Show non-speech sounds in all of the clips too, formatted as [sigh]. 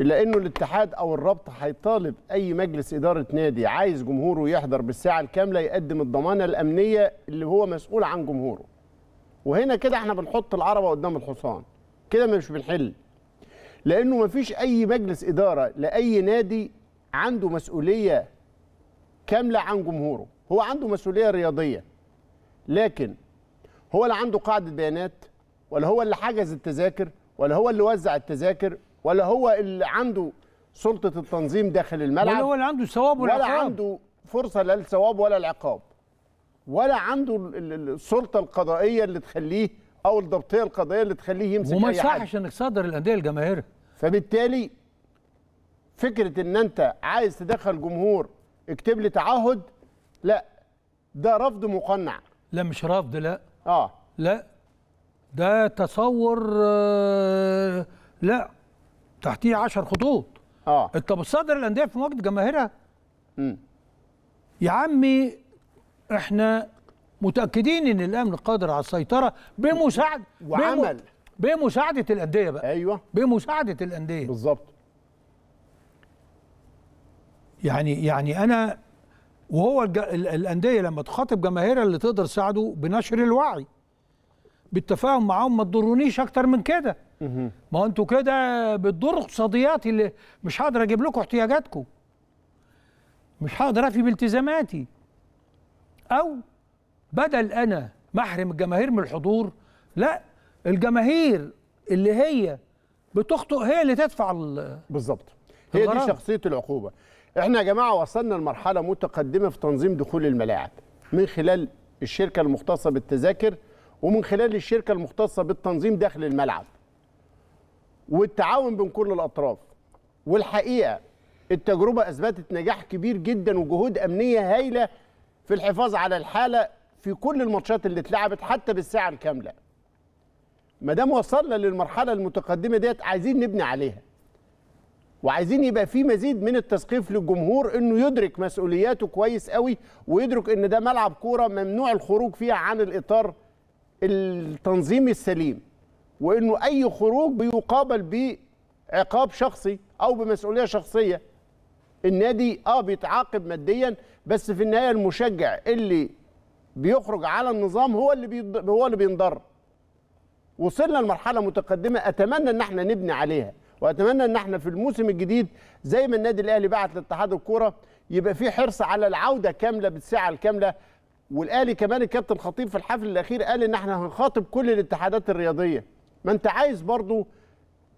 لانه الاتحاد او الرابطه هيطالب اي مجلس اداره نادي عايز جمهوره يحضر بالساعه الكامله يقدم الضمانه الامنيه اللي هو مسؤول عن جمهوره وهنا كده احنا بنحط العربه قدام الحصان كده مش بنحل لانه مفيش اي مجلس اداره لاي نادي عنده مسؤوليه كامله عن جمهوره هو عنده مسؤوليه رياضيه لكن هو لا عنده قاعده بيانات ولا هو اللي حجز التذاكر ولا هو اللي وزع التذاكر ولا هو اللي عنده سلطه التنظيم داخل الملعب ولا هو اللي عنده ثواب ولا عقاب. عنده فرصه لا للثواب ولا العقاب ولا عنده السلطه القضائيه اللي تخليه او الضبطيه القضائيه اللي تخليه يمسك وما يصحش انك صادر الانديه الجماهيريه فبالتالي فكره ان انت عايز تدخل جمهور اكتب لي تعهد لا ده رفض مقنع لا مش رفض لا اه لا ده تصور آه لا تحتيه 10 خطوط اه انت بتصدر الانديه في مواجهه جماهيرها يا عمي احنا متاكدين ان الامن قادر على السيطره بمساعده وعمل بمساعده الانديه بقى ايوه بمساعده الانديه بالظبط يعني يعني انا وهو الج... الانديه لما تخاطب جماهيرها اللي تقدر تساعده بنشر الوعي بالتفاهم معاهم ما تضرونيش اكتر من كده ما انتوا كده بتضروا اقتصادياتي اللي مش هقدر اجيب لكم احتياجاتكم مش هقدر افي بالتزاماتي او بدل انا محرم الجماهير من الحضور لا الجماهير اللي هي بتخطئ هي اللي تدفع بالظبط هي دي شخصيه العقوبه احنا يا جماعه وصلنا لمرحله متقدمه في تنظيم دخول الملاعب من خلال الشركه المختصه بالتذاكر ومن خلال الشركه المختصه بالتنظيم داخل الملعب والتعاون بين كل الاطراف والحقيقه التجربه اثبتت نجاح كبير جدا وجهود امنيه هايله في الحفاظ على الحاله في كل الماتشات اللي اتلعبت حتى بالساعه الكامله ما دام وصلنا للمرحله المتقدمه ديت عايزين نبني عليها وعايزين يبقى في مزيد من التثقيف للجمهور انه يدرك مسؤولياته كويس قوي ويدرك ان ده ملعب كوره ممنوع الخروج فيها عن الاطار التنظيمي السليم وانه اي خروج بيقابل بعقاب شخصي او بمسؤوليه شخصيه النادي اه بيتعاقب ماديا بس في النهايه المشجع اللي بيخرج على النظام هو اللي بيض... هو اللي بينضر وصلنا لمرحله متقدمه اتمنى ان احنا نبني عليها واتمنى ان احنا في الموسم الجديد زي ما النادي الاهلي بعت لاتحاد الكوره يبقى في حرص على العوده كامله بالسعه الكامله والاهلي كمان الكابتن خطيب في الحفل الاخير قال ان احنا هنخاطب كل الاتحادات الرياضيه ما انت عايز برضو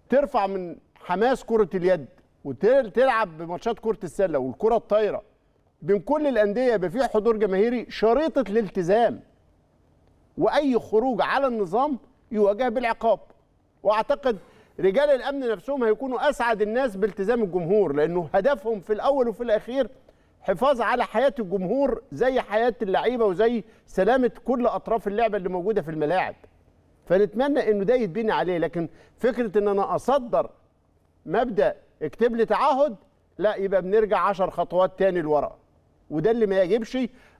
ترفع من حماس كره اليد وتلعب بماتشات كره السله والكره الطايره بين كل الانديه يبقى فيه حضور جماهيري شريطه الالتزام واي خروج على النظام يواجه بالعقاب واعتقد رجال الامن نفسهم هيكونوا اسعد الناس بالتزام الجمهور لانه هدفهم في الاول وفي الاخير حفاظ على حياه الجمهور زي حياه اللعيبه وزي سلامه كل اطراف اللعبه اللي موجوده في الملاعب فنتمنى انه ده يتبني عليه لكن فكره ان انا اصدر مبدا اكتب لي تعهد لا يبقى بنرجع عشر خطوات تاني لورا وده اللي ما يجبش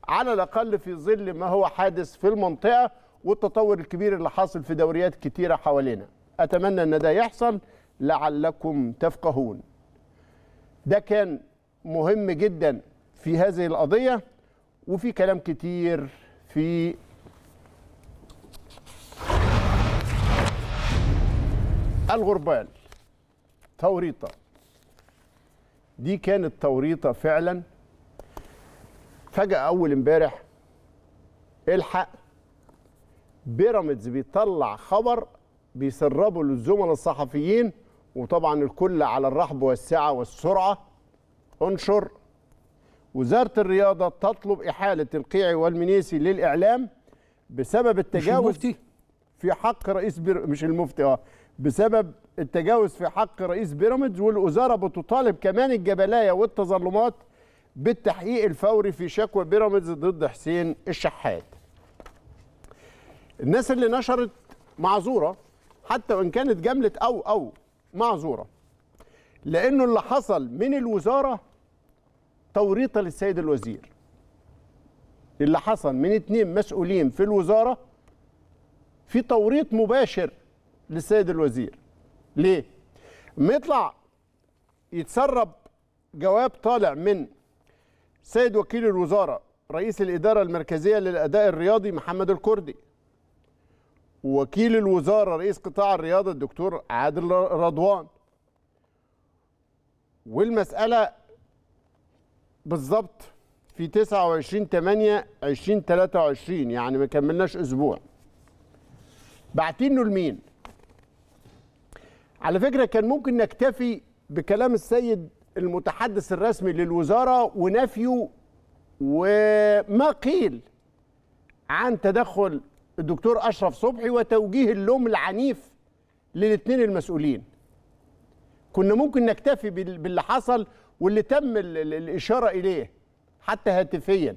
على الاقل في ظل ما هو حادث في المنطقه والتطور الكبير اللي حاصل في دوريات كتيره حوالينا اتمنى ان ده يحصل لعلكم تفقهون ده كان مهم جدا في هذه القضيه وفي كلام كتير في الغربال توريطه دي كانت توريطه فعلا فجاه اول امبارح الحق بيراميدز بيطلع خبر بيسربه للزملاء الصحفيين وطبعا الكل على الرحب والسعه والسرعه انشر وزاره الرياضه تطلب احاله القيعي والمنيسي للاعلام بسبب التجاوز في حق رئيس بير... مش المفتي اه بسبب التجاوز في حق رئيس بيراميدز والوزاره بتطالب كمان الجبلايه والتظلمات بالتحقيق الفوري في شكوى بيراميدز ضد حسين الشحات. الناس اللي نشرت معذوره حتى وان كانت جمله او او معذوره. لانه اللي حصل من الوزاره توريطه للسيد الوزير. اللي حصل من اتنين مسؤولين في الوزاره في توريط مباشر للسيد الوزير ليه مطلع يتسرب جواب طالع من سيد وكيل الوزاره رئيس الاداره المركزيه للاداء الرياضي محمد الكردي ووكيل الوزاره رئيس قطاع الرياضه الدكتور عادل رضوان والمساله بالظبط في 29 8 2023 يعني ما كملناش اسبوع بعتينه لمين؟ على فكره كان ممكن نكتفي بكلام السيد المتحدث الرسمي للوزاره ونفيه وما قيل عن تدخل الدكتور اشرف صبحي وتوجيه اللوم العنيف للاثنين المسؤولين كنا ممكن نكتفي باللي حصل واللي تم الاشاره اليه حتى هاتفيا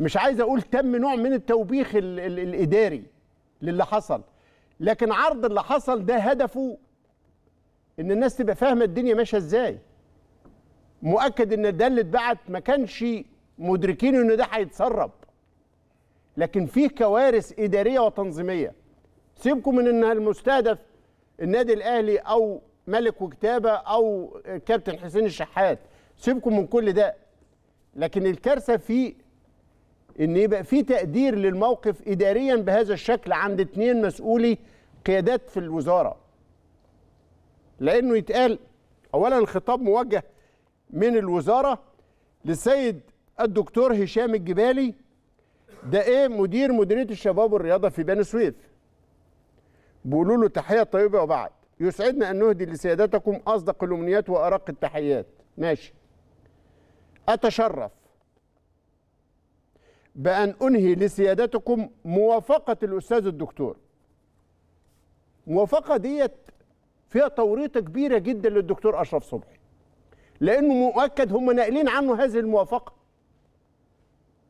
مش عايز اقول تم نوع من التوبيخ الاداري للي حصل لكن عرض اللي حصل ده هدفه ان الناس تبقى فاهمه الدنيا ماشيه ازاي مؤكد ان ده اللي اتبعت ما كانش مدركين ان ده هيتسرب لكن فيه كوارث اداريه وتنظيميه سيبكم من ان المستهدف النادي الاهلي او ملك وكتابه او كابتن حسين الشحات سيبكم من كل ده لكن الكارثه في ان يبقى في تقدير للموقف اداريا بهذا الشكل عند اثنين مسؤولي قيادات في الوزاره لانه يتقال اولا الخطاب موجه من الوزاره للسيد الدكتور هشام الجبالي ده ايه مدير مديريه الشباب والرياضه في بني سويف بيقولوا له تحيه طيبه وبعد يسعدنا ان نهدي لسيادتكم اصدق الامنيات وارق التحيات ماشي اتشرف بأن أنهي لسيادتكم موافقة الأستاذ الدكتور موافقة ديت فيها توريطة كبيرة جدا للدكتور أشرف صبحي لأنه مؤكد هم ناقلين عنه هذه الموافقة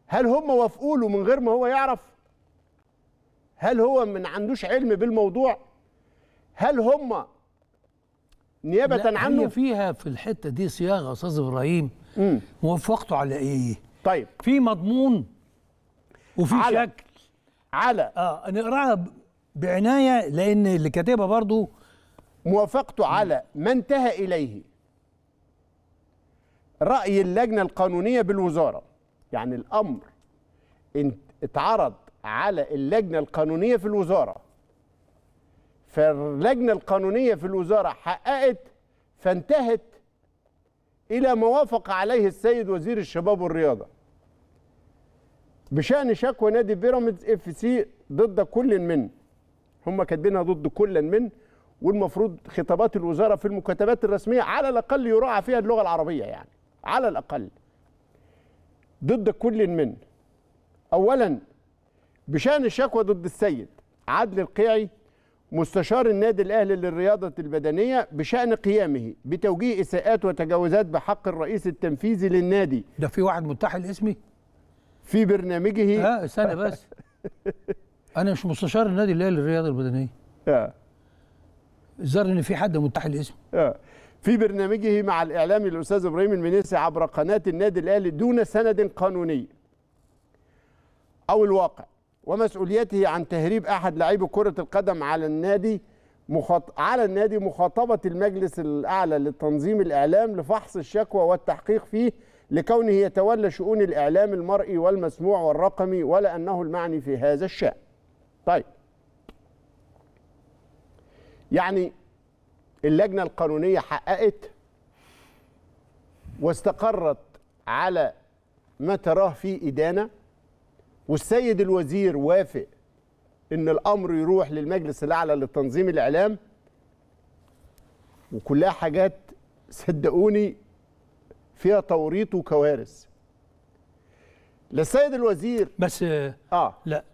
هل هم وافقوا له من غير ما هو يعرف هل هو من عندوش علم بالموضوع هل هم نيابة لا عنه هي فيها في الحتة دي صياغة أستاذ إبراهيم موافقته على إيه طيب في مضمون وفي على شكل على اه نقراها بعنايه لان اللي كاتبها برضه موافقته على ما انتهى اليه راي اللجنه القانونيه بالوزاره يعني الامر اتعرض على اللجنه القانونيه في الوزاره فاللجنه القانونيه في الوزاره حققت فانتهت الى ما وافق عليه السيد وزير الشباب والرياضه بشان شكوى نادي بيراميدز اف سي ضد كل من هم كاتبينها ضد كل من والمفروض خطابات الوزاره في المكاتبات الرسميه على الاقل يراعى فيها اللغه العربيه يعني على الاقل ضد كل من اولا بشان الشكوى ضد السيد عدل القيعي مستشار النادي الاهلي للرياضه البدنيه بشان قيامه بتوجيه اساءات وتجاوزات بحق الرئيس التنفيذي للنادي ده في واحد متحل اسمي في برنامجه لا استنى بس [laughs] انا مش مستشار النادي الاهلي للرياضه البدنيه اه الظاهر ان في حد متحل الاسم اه في برنامجه مع الاعلامي الاستاذ ابراهيم المنيسي عبر قناه النادي الاهلي دون سند قانوني او الواقع ومسؤوليته عن تهريب احد لاعبي كره القدم على النادي مخط... على النادي مخاطبه المجلس الاعلى للتنظيم الاعلام لفحص الشكوى والتحقيق فيه لكونه يتولى شؤون الإعلام المرئي والمسموع والرقمي ولا أنه المعني في هذا الشأن طيب يعني اللجنة القانونية حققت واستقرت على ما تراه فيه إدانة والسيد الوزير وافق إن الأمر يروح للمجلس الأعلى لتنظيم الإعلام وكلها حاجات صدقوني فيها توريط وكوارث للسيد الوزير بس اه لا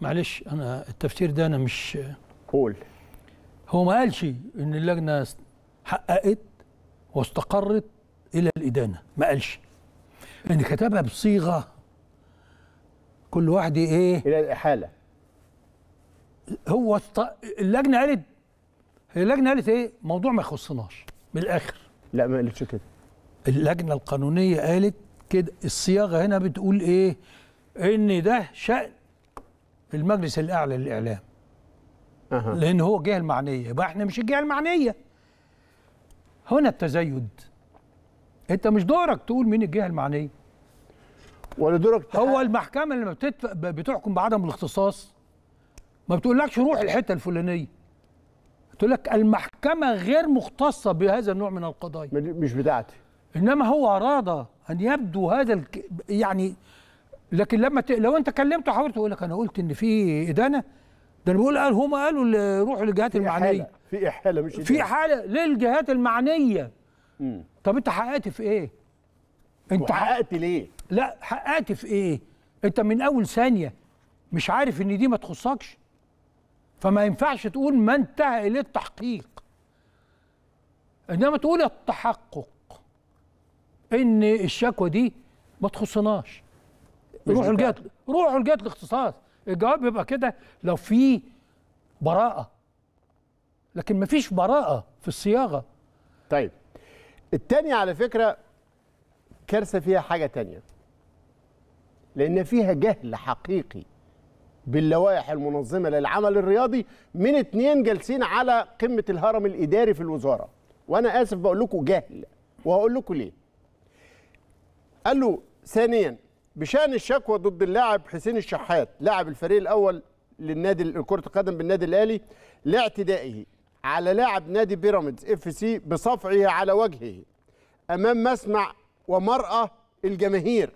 معلش انا التفسير ده انا مش قول هو ما قالش ان اللجنه حققت واستقرت الى الادانه ما قالش ان كتبها بصيغه كل واحد ايه الى الاحاله هو است... اللجنه قالت هي اللجنه قالت ايه موضوع ما يخصناش من الاخر لا ما قالتش كده اللجنه القانونيه قالت كده الصياغه هنا بتقول ايه ان ده شان المجلس الاعلى للاعلام أه. لان هو الجهه المعنيه يبقى احنا مش الجهه المعنيه هنا التزايد انت مش دورك تقول مين الجهه المعنيه ولا دورك هو المحكمه اللي بتحكم بعدم الاختصاص ما بتقولكش روح الحته الفلانيه تقول لك المحكمه غير مختصه بهذا النوع من القضايا مش بتاعتي انما هو اراد ان يبدو هذا الك... يعني لكن لما ت... لو انت كلمته حاولت تقول لك انا قلت ان في ادانه ده بيقول قال هم قالوا روحوا للجهات المعنيه في احاله مش في احاله للجهات المعنيه مم. طب انت حققت في ايه؟ انت حققت ليه؟ لا حققت في ايه؟ انت من اول ثانيه مش عارف ان دي ما تخصكش فما ينفعش تقول ما انتهى اليه التحقيق انما تقول التحقق ان الشكوى دي ما تخصناش روحوا لجهه روحوا لجهه الاختصاص الجواب يبقى كده لو في براءه لكن ما فيش براءه في الصياغه طيب التانية على فكره كارثه فيها حاجه تانية لان فيها جهل حقيقي باللوائح المنظمه للعمل الرياضي من اتنين جالسين على قمه الهرم الاداري في الوزاره وانا اسف بقول لكم جهل وهقول لكم ليه قال له ثانيا بشان الشكوى ضد اللاعب حسين الشحات لاعب الفريق الاول للنادي لكره القدم بالنادي الاهلي لاعتدائه على لاعب نادي بيراميدز اف سي بصفعه على وجهه امام مسمع ومرأة الجماهير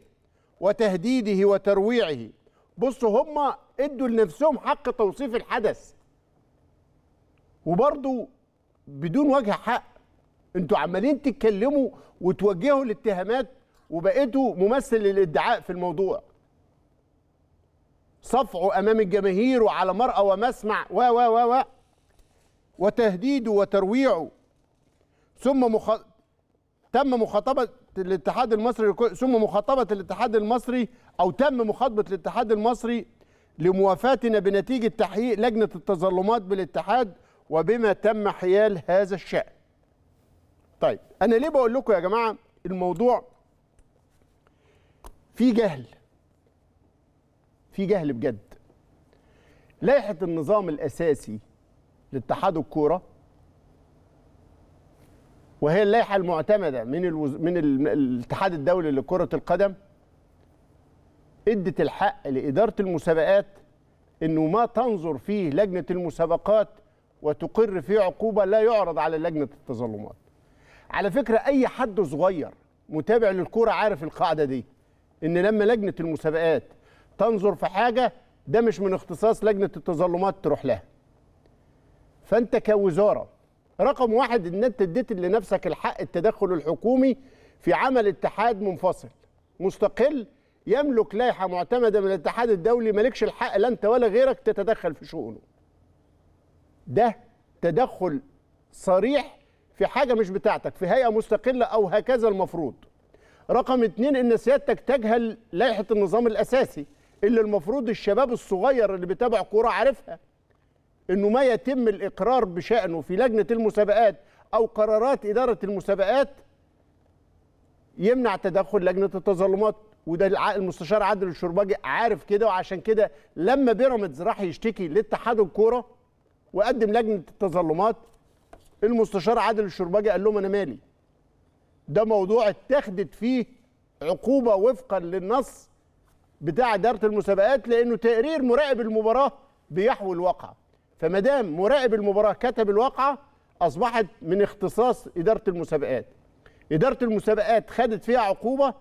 وتهديده وترويعه بصوا هم ادوا لنفسهم حق توصيف الحدث وبرضو بدون وجه حق انتوا عمالين تتكلموا وتوجهوا الاتهامات وبقيتوا ممثل للادعاء في الموضوع صفعه امام الجماهير وعلى مرأى ومسمع و و و و وتهديده وترويعه ثم مخ... تم مخاطبة الاتحاد المصري ثم مخاطبة الاتحاد المصري أو تم مخاطبة الاتحاد المصري لموافاتنا بنتيجة تحقيق لجنة التظلمات بالاتحاد وبما تم حيال هذا الشأن. طيب أنا ليه بقول لكم يا جماعة الموضوع في جهل في جهل بجد لائحه النظام الاساسي لاتحاد الكوره وهي اللائحه المعتمده من الوز... من الاتحاد الدولي لكره القدم ادت الحق لاداره المسابقات انه ما تنظر فيه لجنه المسابقات وتقر فيه عقوبه لا يعرض على لجنه التظلمات على فكره اي حد صغير متابع للكوره عارف القاعده دي ان لما لجنه المسابقات تنظر في حاجه ده مش من اختصاص لجنه التظلمات تروح لها فانت كوزاره رقم واحد ان انت اديت لنفسك الحق التدخل الحكومي في عمل اتحاد منفصل مستقل يملك لائحه معتمده من الاتحاد الدولي مالكش الحق لا انت ولا غيرك تتدخل في شؤونه ده تدخل صريح في حاجه مش بتاعتك في هيئه مستقله او هكذا المفروض رقم اتنين ان سيادتك تجهل لائحه النظام الاساسي اللي المفروض الشباب الصغير اللي بيتابع كوره عارفها انه ما يتم الاقرار بشانه في لجنه المسابقات او قرارات اداره المسابقات يمنع تدخل لجنه التظلمات وده المستشار عادل الشرباجي عارف كده وعشان كده لما بيراميدز راح يشتكي لاتحاد الكوره وقدم لجنه التظلمات المستشار عادل الشرباجي قال لهم انا مالي ده موضوع اتخذت فيه عقوبه وفقا للنص بتاع اداره المسابقات لانه تقرير مراقب المباراه بيحوي الواقعه فما دام مراقب المباراه كتب الواقعه اصبحت من اختصاص اداره المسابقات اداره المسابقات خدت فيها عقوبه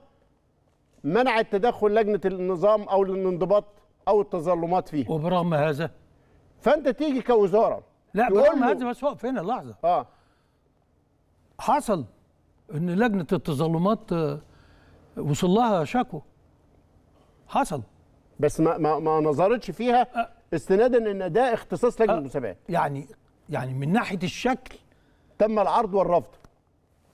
منعت تدخل لجنه النظام او الانضباط او التظلمات فيها وبرغم هذا فانت تيجي كوزاره لا برغم هذا بس وقف هنا لحظه اه حصل ان لجنه التظلمات آه، وصل لها شكوى حصل بس ما ما, ما نظرتش فيها استنادا ان ده اختصاص لجنه المسابقات يعني يعني من ناحيه الشكل تم العرض والرفض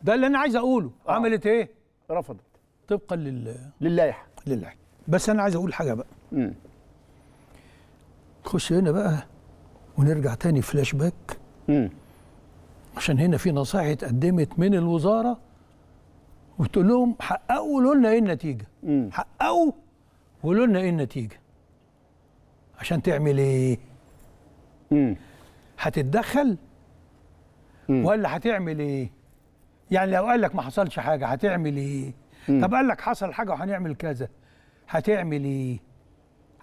ده اللي انا عايز اقوله آه. عملت ايه رفضت طبقا لل للائحه للائحه بس انا عايز اقول حاجه بقى امم خش هنا بقى ونرجع تاني فلاش باك امم عشان هنا في نصائح اتقدمت من الوزاره وتقول لهم حققوا قولوا لنا ايه النتيجه حققوا وقولوا لنا ايه النتيجه عشان تعمل ايه هتتدخل ولا هتعمل ايه يعني لو قال لك ما حصلش حاجه هتعمل ايه طب قال لك حصل حاجه وهنعمل كذا هتعمل ايه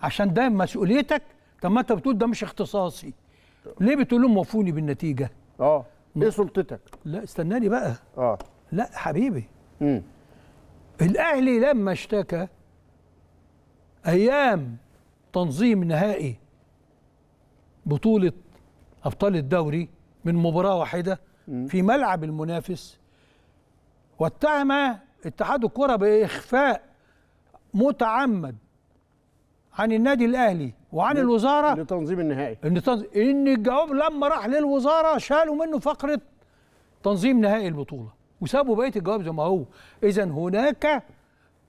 عشان ده مسؤوليتك طب ما انت بتقول ده مش اختصاصي ليه بتقول لهم وفوني بالنتيجه اه ايه سلطتك لا استناني بقى اه لا حبيبي الاهلي لما اشتكى ايام تنظيم نهائي بطوله ابطال الدوري من مباراه واحده في ملعب المنافس واتهم اتحاد الكره باخفاء متعمد عن النادي الاهلي وعن الوزاره لتنظيم النهائي ان تنظ... ان الجواب لما راح للوزاره شالوا منه فقره تنظيم نهائي البطوله وسابوا بقيه الجواب زي ما هو اذا هناك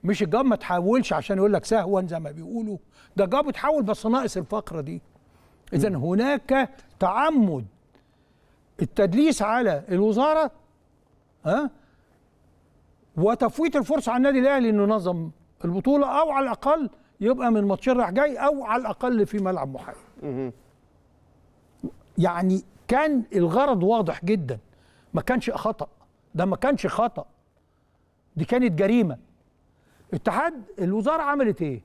مش الجواب ما تحولش عشان يقول لك سهوا زي ما بيقولوا ده الجواب اتحول بس ناقص الفقره دي اذا هناك تعمد التدليس على الوزاره ها وتفويت الفرصه على النادي الاهلي انه نظم البطوله او على الاقل يبقى من ماتشين راح جاي او على الاقل في ملعب محايد يعني كان الغرض واضح جدا ما كانش خطأ ده ما كانش خطأ دي كانت جريمة اتحاد الوزارة عملت ايه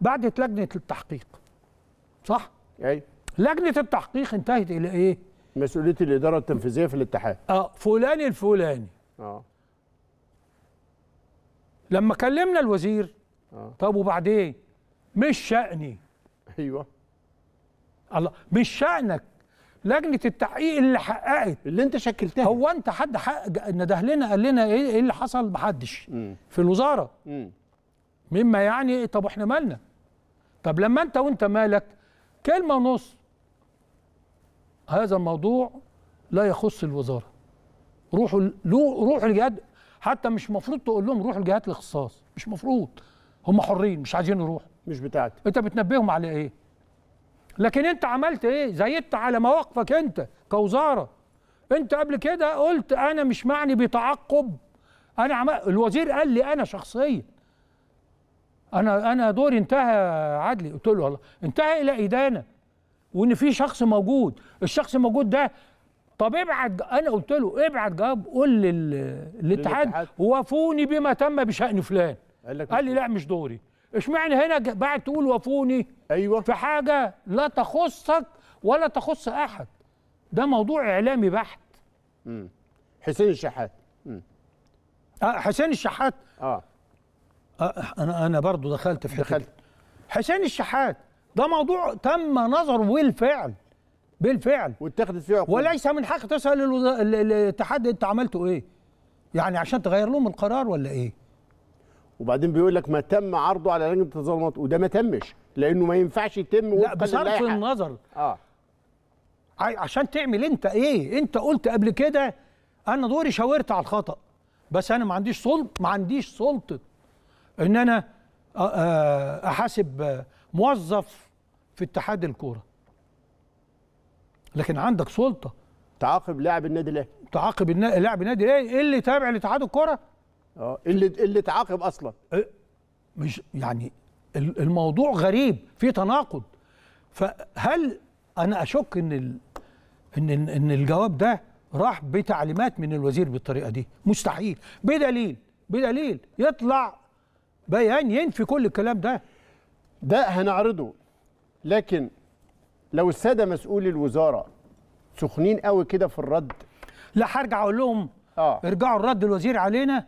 بعدت لجنة التحقيق صح ايوه لجنة التحقيق انتهت الى ايه مسؤولية الإدارة التنفيذية في الاتحاد اه فلان الفلاني اه لما كلمنا الوزير آه. طب وبعدين مش شأني ايوه الله مش شأنك لجنه التحقيق اللي حققت اللي انت شكلتها هو انت حد حقق نده لنا قال لنا ايه, إيه اللي حصل محدش في الوزاره م. مما يعني إيه؟ طب احنا مالنا طب لما انت وانت مالك كلمه ونص هذا الموضوع لا يخص الوزاره روحوا روحوا الجهات حتى مش مفروض تقول لهم روحوا الجهات الاختصاص مش مفروض هم حرين مش عايزين يروحوا مش بتاعتي انت بتنبههم على ايه لكن انت عملت ايه زيدت على مواقفك انت كوزاره انت قبل كده قلت انا مش معني بتعقب انا عم... الوزير قال لي انا شخصيا انا انا دوري انتهى عدلي قلت له والله انتهى الى ادانه وان في شخص موجود الشخص الموجود ده طب ابعت انا قلت له ابعت جواب قول للاتحاد وفوني بما تم بشان فلان قال لي لا مش دوري اشمعنى هنا بعد تقول وفوني ايوه في حاجه لا تخصك ولا تخص احد ده موضوع اعلامي بحت امم حسين الشحات امم آه حسين الشحات اه, آه انا انا برضه دخلت في دخلت حسين الشحات ده موضوع تم نظره بالفعل بالفعل واتخذت فيه عقوبة وليس من حق تسأل الاتحاد انت عملته ايه يعني عشان تغير لهم القرار ولا ايه وبعدين بيقول لك ما تم عرضه على لجنه التظلمات وده ما تمش لانه ما ينفعش يتم لا بصرف النظر اه عشان تعمل انت ايه انت قلت قبل كده انا دوري شاورت على الخطا بس انا ما عنديش سلطه ما عنديش سلطه ان انا احاسب موظف في اتحاد الكوره لكن عندك سلطه تعاقب لاعب النادي الاهلي تعاقب لاعب النادي الاهلي اللي تابع لاتحاد الكوره اه اللي اللي اتعاقب اصلا مش يعني الموضوع غريب في تناقض فهل انا اشك ان ال... ان ان الجواب ده راح بتعليمات من الوزير بالطريقه دي مستحيل بدليل بدليل يطلع بيان ينفي كل الكلام ده ده هنعرضه لكن لو الساده مسؤولي الوزاره سخنين قوي كده في الرد لا هرجع اقول لهم آه. ارجعوا الرد الوزير علينا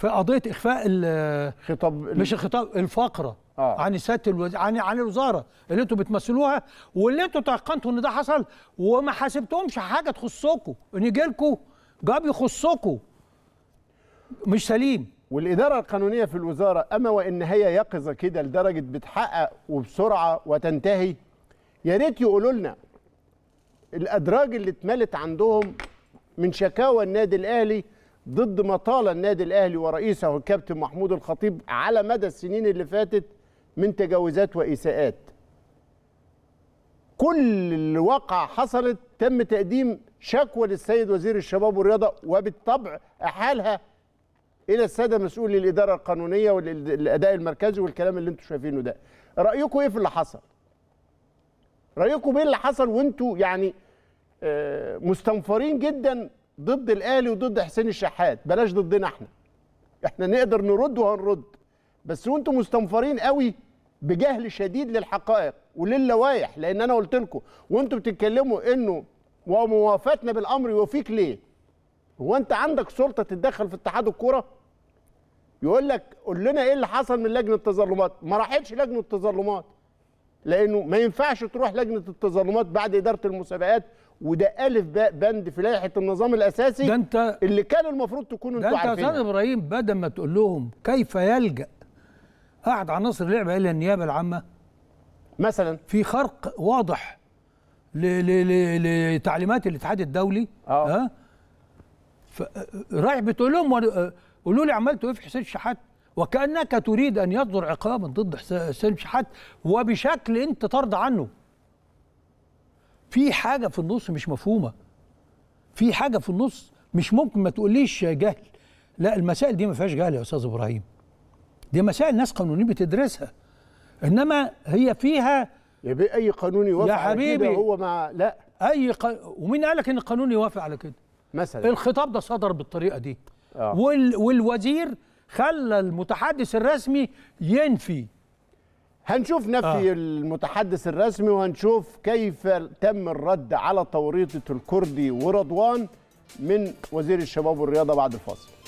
في قضيه اخفاء الخطاب مش الخطاب الفقره آه. عن سياده الوز... عن عن الوزاره اللي انتوا بتمثلوها واللي انتوا تيقنتوا ان ده حصل وما حاسبتهمش حاجه تخصكم ان يجي لكم جاب يخصكم مش سليم والإدارة القانونية في الوزارة أما وإن هي يقظة كده لدرجة بتحقق وبسرعة وتنتهي يا ريت يقولوا لنا الأدراج اللي اتملت عندهم من شكاوى النادي الأهلي ضد ما طال النادي الاهلي ورئيسه الكابتن محمود الخطيب على مدى السنين اللي فاتت من تجاوزات واساءات كل الواقع حصلت تم تقديم شكوى للسيد وزير الشباب والرياضه وبالطبع احالها الى الساده مسؤولي الاداره القانونيه والاداء المركزي والكلام اللي انتم شايفينه ده رايكم ايه في اللي حصل رايكم ايه اللي حصل وانتم يعني آه، مستنفرين جدا ضد الاهلي وضد حسين الشحات بلاش ضدنا احنا احنا نقدر نرد وهنرد بس وانتم مستنفرين قوي بجهل شديد للحقائق وللوائح لان انا قلت لكم وانتم بتتكلموا انه وموافاتنا بالامر يوفيك ليه هو انت عندك سلطه تتدخل في اتحاد الكوره يقول لك قول لنا ايه اللي حصل من لجنه التظلمات ما راحتش لجنه التظلمات لانه ما ينفعش تروح لجنه التظلمات بعد اداره المسابقات وده الف باء بند في لائحه النظام الاساسي ده انت اللي كان المفروض تكونوا انتوا عارفينه ده انت يا استاذ ابراهيم بدل ما تقول لهم كيف يلجا احد عناصر اللعبه الى النيابه العامه مثلا في خرق واضح لتعليمات الاتحاد الدولي اه, رايح بتقول لهم قولوا لي عملتوا ايه في حسين شحات وكانك تريد ان يصدر عقابا ضد حسين شحات وبشكل انت ترضى عنه في حاجه في النص مش مفهومه في حاجه في النص مش ممكن ما تقوليش جهل لا المسائل دي ما فيهاش جهل يا استاذ ابراهيم دي مسائل ناس قانونيين بتدرسها انما هي فيها يبقى اي قانون يوافق على كده هو مع لا اي ق... ومين قال لك ان القانون يوافق على كده مثلا الخطاب ده صدر بالطريقه دي آه. وال... والوزير خلى المتحدث الرسمي ينفي هنشوف نفي آه. المتحدث الرسمي وهنشوف كيف تم الرد على توريطة الكردي ورضوان من وزير الشباب والرياضة بعد الفاصل